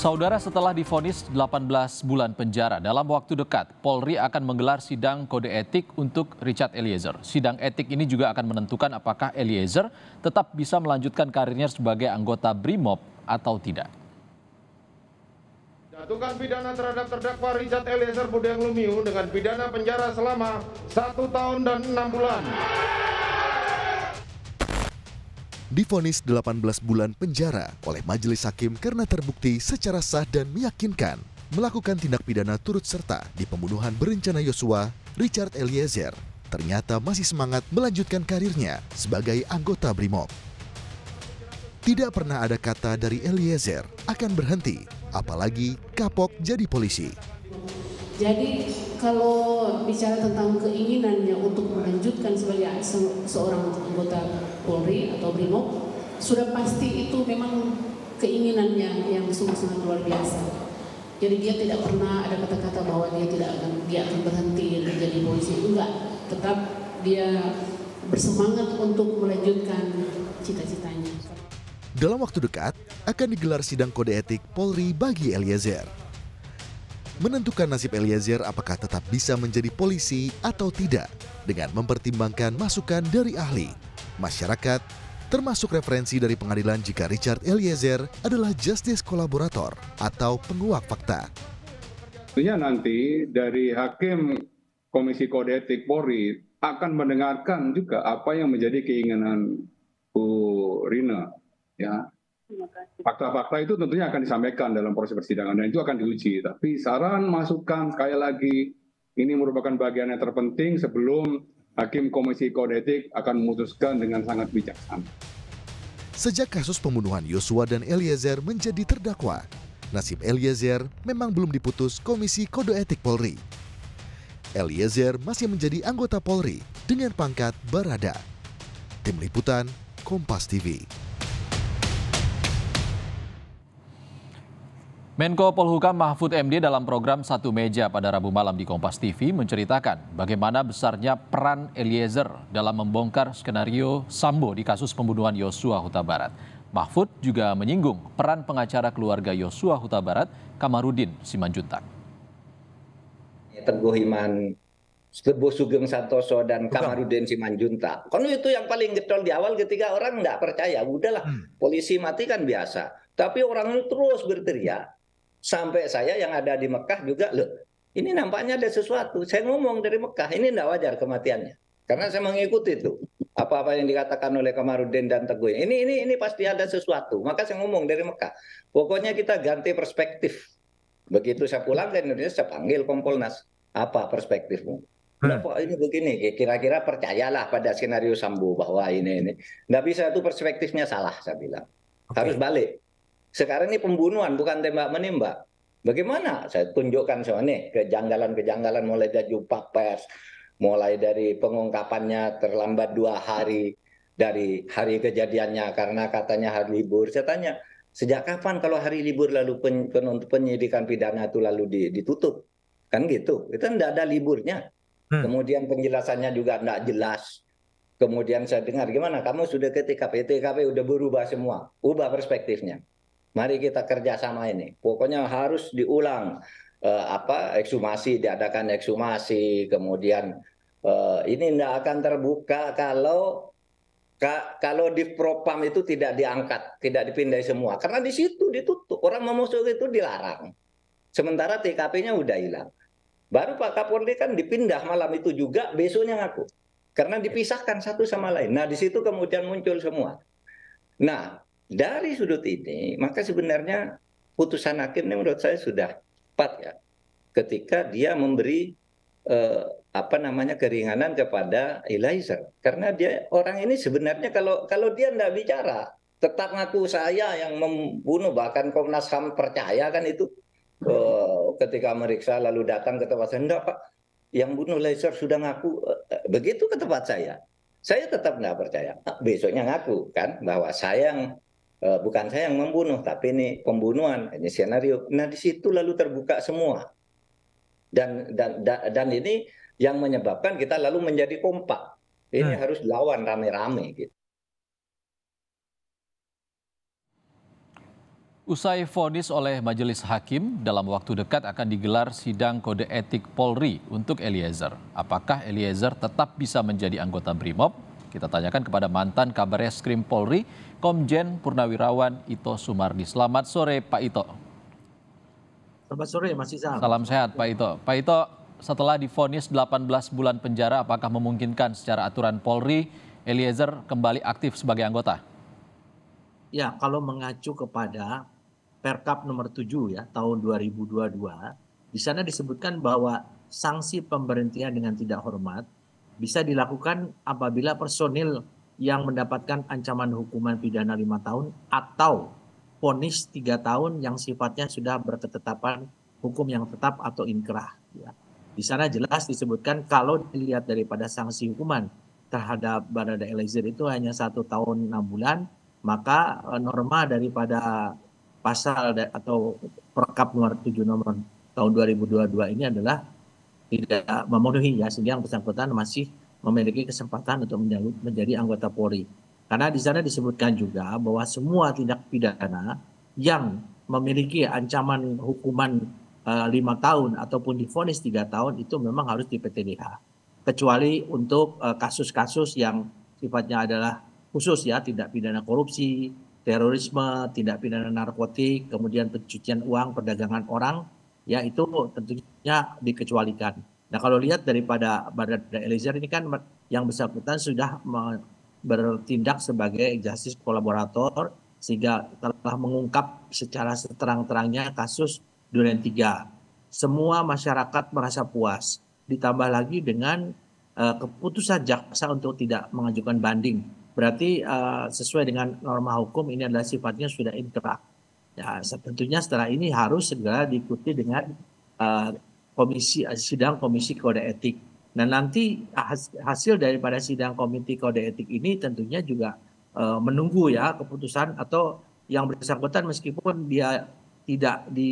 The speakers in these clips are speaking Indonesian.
Saudara setelah difonis 18 bulan penjara, dalam waktu dekat Polri akan menggelar sidang kode etik untuk Richard Eliezer. Sidang etik ini juga akan menentukan apakah Eliezer tetap bisa melanjutkan karirnya sebagai anggota BRIMOB atau tidak. Jatuhkan pidana terhadap terdakwa Richard Eliezer Budiang Lumiu dengan pidana penjara selama satu tahun dan enam bulan difonis 18 bulan penjara oleh majelis hakim karena terbukti secara sah dan meyakinkan melakukan tindak pidana turut serta di pembunuhan berencana Yosua, Richard Eliezer, ternyata masih semangat melanjutkan karirnya sebagai anggota BRIMOB. Tidak pernah ada kata dari Eliezer akan berhenti, apalagi kapok jadi polisi. Jadi kalau bicara tentang keinginannya untuk melanjutkan sebagai seorang anggota Polri atau Brimob sudah pasti itu memang keinginannya yang sungguh-sungguh luar biasa. Jadi dia tidak pernah ada kata-kata bahwa dia tidak akan dia akan berhenti menjadi polisi enggak. Tetap dia bersemangat untuk melanjutkan cita-citanya. Dalam waktu dekat akan digelar sidang kode etik Polri bagi Eliezer. Menentukan nasib Eliezer apakah tetap bisa menjadi polisi atau tidak dengan mempertimbangkan masukan dari ahli masyarakat, termasuk referensi dari pengadilan jika Richard Eliezer adalah justice kolaborator atau penguak fakta. Tentunya nanti dari hakim Komisi Kode Etik Polri akan mendengarkan juga apa yang menjadi keinginan Bu Rina. Ya, Fakta-fakta itu tentunya akan disampaikan dalam proses persidangan dan itu akan diuji. Tapi saran, masukan, sekali lagi, ini merupakan bagian yang terpenting sebelum hakim Komisi Kode Etik akan memutuskan dengan sangat bijaksana. Sejak kasus pembunuhan Yosua dan Eliezer menjadi terdakwa, nasib Eliezer memang belum diputus Komisi Kode Etik Polri. Eliezer masih menjadi anggota Polri dengan pangkat Barada. Tim Liputan, Kompas TV. Menko Polhukam Mahfud MD dalam program Satu Meja pada Rabu malam di Kompas TV menceritakan bagaimana besarnya peran Eliezer dalam membongkar skenario Sambo di kasus pembunuhan Yosua Huta Barat. Mahfud juga menyinggung peran pengacara keluarga Yosua Huta Barat, Kamarudin Simanjuntak. Ya, Teguh Iman, Teguh Sugeng Santoso, dan Kamarudin Simanjuntak. Kan itu yang paling getol di awal ketika orang nggak percaya. Udahlah, hmm. polisi mati kan biasa. Tapi orang itu terus berteriak Sampai saya yang ada di Mekah juga, loh, ini nampaknya ada sesuatu. Saya ngomong dari Mekah, ini tidak wajar kematiannya. Karena saya mengikuti itu apa-apa yang dikatakan oleh Kamarudin dan Teguh. Ini ini ini pasti ada sesuatu. Maka saya ngomong dari Mekah. Pokoknya kita ganti perspektif. Begitu saya pulang ke Indonesia, saya panggil Kompolnas. Apa perspektifmu? Hmm. Kenapa ini begini? Ya, kira-kira percayalah pada skenario Sambo bahwa ini ini. Nggak bisa itu perspektifnya salah, saya bilang. Okay. Harus balik. Sekarang ini pembunuhan bukan tembak menembak. Bagaimana? Saya tunjukkan sama nih kejanggalan-kejanggalan mulai dari jumpa pers, mulai dari pengungkapannya terlambat dua hari dari hari kejadiannya karena katanya hari libur. Saya tanya, sejak kapan kalau hari libur lalu penuntut penyidikan pidana itu lalu ditutup? Kan gitu. Itu tidak ada liburnya. Hmm. Kemudian penjelasannya juga tidak jelas. Kemudian saya dengar, gimana kamu sudah ke TKP? TKP udah berubah semua. Ubah perspektifnya. Mari kita kerja sama ini. Pokoknya harus diulang eh, apa eksumasi diadakan eksumasi. kemudian eh, ini tidak akan terbuka kalau ka, kalau di propam itu tidak diangkat, tidak dipindai semua, karena di situ ditutup orang memusuh itu dilarang. Sementara TKP-nya udah hilang. Baru Pak Kapolri kan dipindah malam itu juga, besoknya ngaku. Karena dipisahkan satu sama lain. Nah, di situ kemudian muncul semua. Nah, dari sudut ini maka sebenarnya putusan hakim ini menurut saya sudah tepat ya ketika dia memberi eh, apa namanya keringanan kepada Eliezer karena dia orang ini sebenarnya kalau kalau dia tidak bicara tetap ngaku saya yang membunuh bahkan Komnas Ham percaya kan itu eh, ketika meriksa lalu datang ke tempat saya Pak yang bunuh Eliezer sudah ngaku eh, begitu ke tempat saya saya tetap nggak percaya besoknya ngaku kan bahwa saya yang Eh, bukan saya yang membunuh, tapi ini pembunuhan, ini skenario. Nah di situ lalu terbuka semua. Dan dan dan ini yang menyebabkan kita lalu menjadi kompak. Ini hmm. harus lawan rame-rame gitu. Usai fonis oleh majelis hakim, dalam waktu dekat akan digelar sidang kode etik Polri untuk Eliezer. Apakah Eliezer tetap bisa menjadi anggota BRIMOB kita tanyakan kepada mantan kabar eskrim Polri, Komjen Purnawirawan Ito Sumardi. Selamat sore Pak Ito. Selamat sore Mas Izam. Salam sehat Pak Ito. Pak Ito, setelah difonis 18 bulan penjara, apakah memungkinkan secara aturan Polri Eliezer kembali aktif sebagai anggota? Ya, kalau mengacu kepada Perkap nomor 7 ya tahun 2022, di sana disebutkan bahwa sanksi pemberhentian dengan tidak hormat bisa dilakukan apabila personil yang mendapatkan ancaman hukuman pidana lima tahun atau ponis tiga tahun yang sifatnya sudah berketetapan hukum yang tetap atau inkrah. Ya. Di sana jelas disebutkan kalau dilihat daripada sanksi hukuman terhadap Barada Eliezer itu hanya satu tahun enam bulan, maka e, norma daripada pasal atau perkap nomor 7 nomor tahun 2022 ini adalah tidak memenuhi ya sehingga yang bersangkutan masih memiliki kesempatan untuk menjadi anggota Polri. Karena di sana disebutkan juga bahwa semua tindak pidana yang memiliki ancaman hukuman eh, lima e, tahun ataupun difonis tiga tahun itu memang harus di PTDH. Kecuali untuk eh, kasus-kasus e, yang sifatnya adalah khusus ya tindak pidana korupsi, terorisme, tindak pidana narkotik, kemudian pencucian uang, perdagangan orang ya itu tentunya dikecualikan. Nah kalau lihat daripada Barada Eliezer ini kan yang bersangkutan sudah bertindak sebagai justice kolaborator sehingga telah mengungkap secara seterang-terangnya kasus Duren 3. Semua masyarakat merasa puas. Ditambah lagi dengan uh, keputusan jaksa untuk tidak mengajukan banding. Berarti uh, sesuai dengan norma hukum ini adalah sifatnya sudah interaktif Ya, tentunya setelah ini harus segera diikuti dengan uh, komisi eh, sidang komisi kode etik. Nah, nanti hasil daripada sidang komite kode etik ini tentunya juga uh, menunggu ya keputusan atau yang bersangkutan meskipun dia tidak di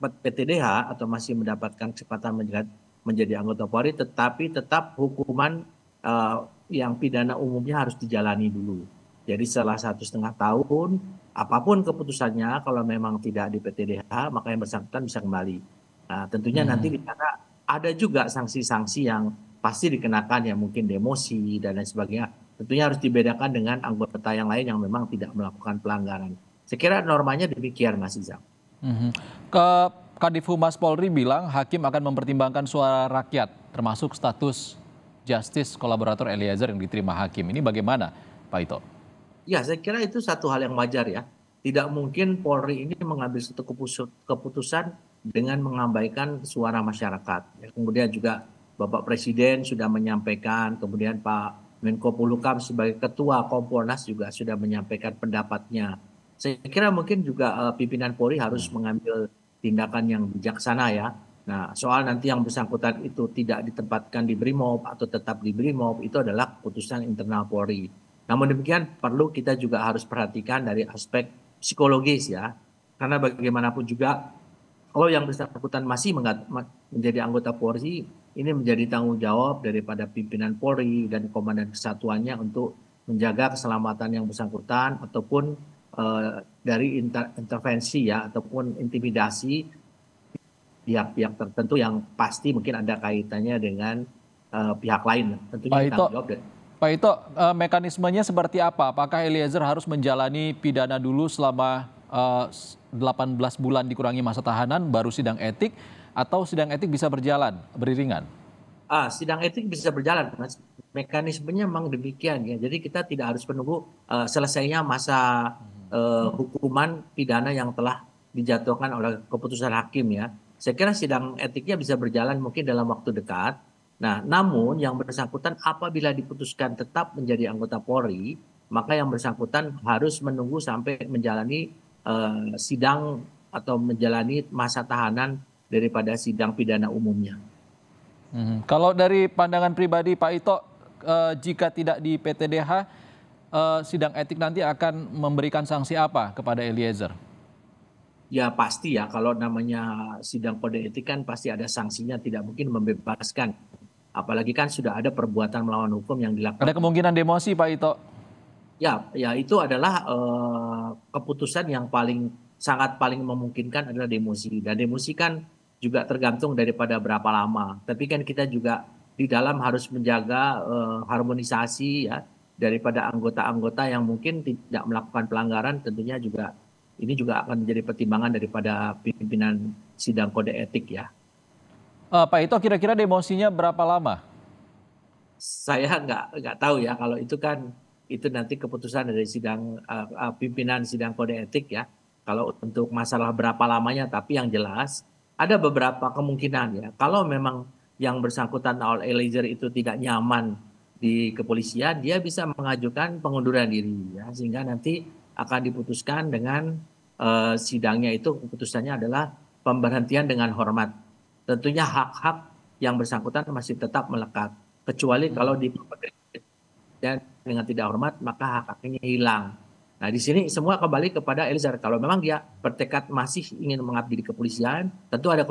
PTDH atau masih mendapatkan kesempatan menjadi, menjadi anggota Polri tetapi tetap hukuman uh, yang pidana umumnya harus dijalani dulu. Jadi setelah satu setengah tahun, apapun keputusannya, kalau memang tidak di PTDH, maka yang bersangkutan bisa kembali. Nah, tentunya hmm. nanti di sana ada juga sanksi-sanksi yang pasti dikenakan ya mungkin demosi dan lain sebagainya. Tentunya harus dibedakan dengan anggota yang lain yang memang tidak melakukan pelanggaran. Saya kira normanya demikian Mas Izam. hmm Ke Kadif Humas Polri bilang hakim akan mempertimbangkan suara rakyat termasuk status justice kolaborator Eliezer yang diterima hakim. Ini bagaimana Pak Ito? Ya, saya kira itu satu hal yang wajar ya. Tidak mungkin Polri ini mengambil satu keputusan dengan mengabaikan suara masyarakat. Ya, kemudian juga Bapak Presiden sudah menyampaikan, kemudian Pak Menko Polhukam sebagai Ketua Kompolnas juga sudah menyampaikan pendapatnya. Saya kira mungkin juga uh, pimpinan Polri harus hmm. mengambil tindakan yang bijaksana ya. Nah, soal nanti yang bersangkutan itu tidak ditempatkan di BRIMOB atau tetap di BRIMOB itu adalah keputusan internal Polri. Namun demikian perlu kita juga harus perhatikan dari aspek psikologis ya. Karena bagaimanapun juga kalau yang bersangkutan masih menjadi anggota Polri, ini menjadi tanggung jawab daripada pimpinan Polri dan komandan kesatuannya untuk menjaga keselamatan yang bersangkutan ataupun eh, dari inter intervensi ya ataupun intimidasi pihak-pihak tertentu yang pasti mungkin ada kaitannya dengan uh, pihak lain. Tentunya Pak Ito, tanggung jawab dari Pak Ito, eh, mekanismenya seperti apa? Apakah Eliezer harus menjalani pidana dulu selama 18 eh, bulan dikurangi masa tahanan baru sidang etik atau sidang etik bisa berjalan beriringan? Ah, sidang etik bisa berjalan, Mas. Mekanismenya memang demikian ya. Jadi kita tidak harus menunggu uh, selesainya masa uh, hukuman pidana yang telah dijatuhkan oleh keputusan hakim ya. Saya kira sidang etiknya bisa berjalan mungkin dalam waktu dekat Nah, namun yang bersangkutan apabila diputuskan tetap menjadi anggota Polri, maka yang bersangkutan harus menunggu sampai menjalani uh, sidang atau menjalani masa tahanan daripada sidang pidana umumnya. Hmm. Kalau dari pandangan pribadi Pak Ito, uh, jika tidak di PTDH, uh, eh, sidang etik nanti akan memberikan sanksi apa kepada Eliezer? ya pasti ya kalau namanya sidang kode etik kan pasti ada sanksinya tidak mungkin membebaskan Apalagi kan sudah ada perbuatan melawan hukum yang dilakukan. Ada kemungkinan demosi Pak Ito? Ya, ya itu adalah uh, keputusan yang paling sangat paling memungkinkan adalah demosi. Dan demosi kan juga tergantung daripada berapa lama. Tapi kan kita juga di dalam harus menjaga uh, harmonisasi ya daripada anggota-anggota yang mungkin tidak melakukan pelanggaran tentunya juga ini juga akan menjadi pertimbangan daripada pimpinan sidang kode etik ya. Uh, Pak Ito kira-kira demosinya berapa lama? Saya nggak nggak tahu ya kalau itu kan itu nanti keputusan dari sidang uh, pimpinan sidang kode etik ya. Kalau untuk masalah berapa lamanya, tapi yang jelas ada beberapa kemungkinan ya. Kalau memang yang bersangkutan Al Eliezer itu tidak nyaman di kepolisian, dia bisa mengajukan pengunduran diri ya, sehingga nanti akan diputuskan dengan uh, sidangnya itu keputusannya adalah pemberhentian dengan hormat tentunya hak-hak yang bersangkutan masih tetap melekat. Kecuali hmm. kalau di dan dengan tidak hormat maka hak haknya hilang. Nah di sini semua kembali kepada Elizar. Kalau memang dia bertekad masih ingin mengabdi di kepolisian, tentu ada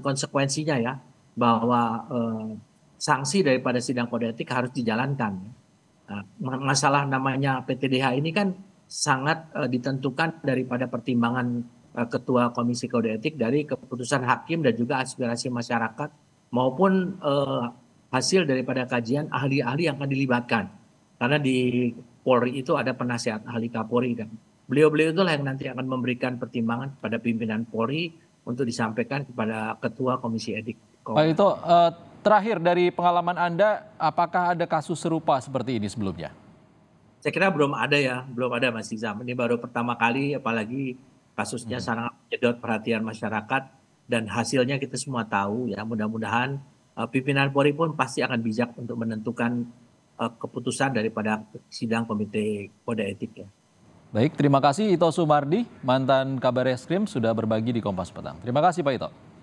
konsekuensinya ya bahwa eh, sanksi daripada sidang kode etik harus dijalankan. Nah, masalah namanya PTDH ini kan sangat eh, ditentukan daripada pertimbangan Eh, ketua Komisi Kode Etik dari keputusan hakim dan juga aspirasi masyarakat maupun eh, hasil daripada kajian ahli-ahli yang akan dilibatkan. Karena di Polri itu ada penasihat ahli Kapolri kan. Beliau-beliau itulah yang nanti akan memberikan pertimbangan kepada pimpinan Polri untuk disampaikan kepada Ketua Komisi Etik. Pak itu uh, eh, terakhir dari pengalaman Anda, apakah ada kasus serupa seperti ini sebelumnya? Saya kira belum ada ya, belum ada Mas Izam. Ini baru pertama kali, apalagi Kasusnya hmm. sangat menyedot perhatian masyarakat dan hasilnya kita semua tahu ya. Mudah-mudahan uh, pimpinan Polri pun pasti akan bijak untuk menentukan uh, keputusan daripada sidang komite kode etik ya. Baik, terima kasih Ito Sumardi, mantan Kabar Eskrim sudah berbagi di Kompas Petang. Terima kasih Pak Ito.